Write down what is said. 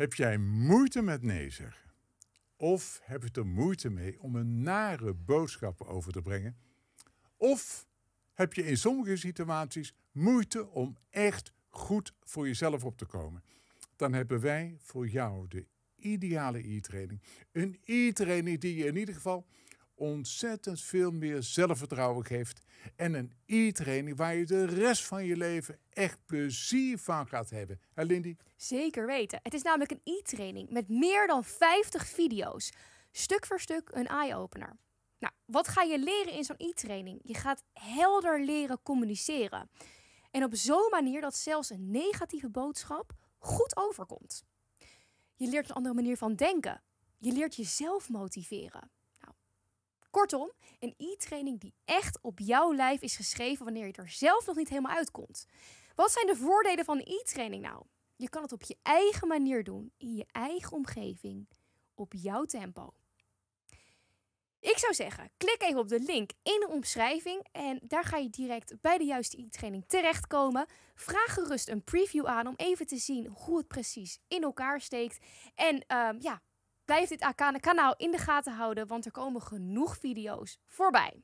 Heb jij moeite met nee zeggen? Of heb je er moeite mee om een nare boodschap over te brengen? Of heb je in sommige situaties moeite om echt goed voor jezelf op te komen? Dan hebben wij voor jou de ideale e-training. Een e-training die je in ieder geval ontzettend veel meer zelfvertrouwen geeft. En een e-training waar je de rest van je leven echt plezier van gaat hebben. Hè Lindy? Zeker weten. Het is namelijk een e-training met meer dan 50 video's. Stuk voor stuk een eye-opener. Nou, wat ga je leren in zo'n e-training? Je gaat helder leren communiceren. En op zo'n manier dat zelfs een negatieve boodschap goed overkomt. Je leert een andere manier van denken. Je leert jezelf motiveren. Kortom, een e-training die echt op jouw lijf is geschreven wanneer je er zelf nog niet helemaal uitkomt. Wat zijn de voordelen van een e-training nou? Je kan het op je eigen manier doen, in je eigen omgeving, op jouw tempo. Ik zou zeggen, klik even op de link in de omschrijving en daar ga je direct bij de juiste e-training terechtkomen. Vraag gerust een preview aan om even te zien hoe het precies in elkaar steekt. En ehm, ja, Blijf dit Akane kanaal in de gaten houden, want er komen genoeg video's voorbij.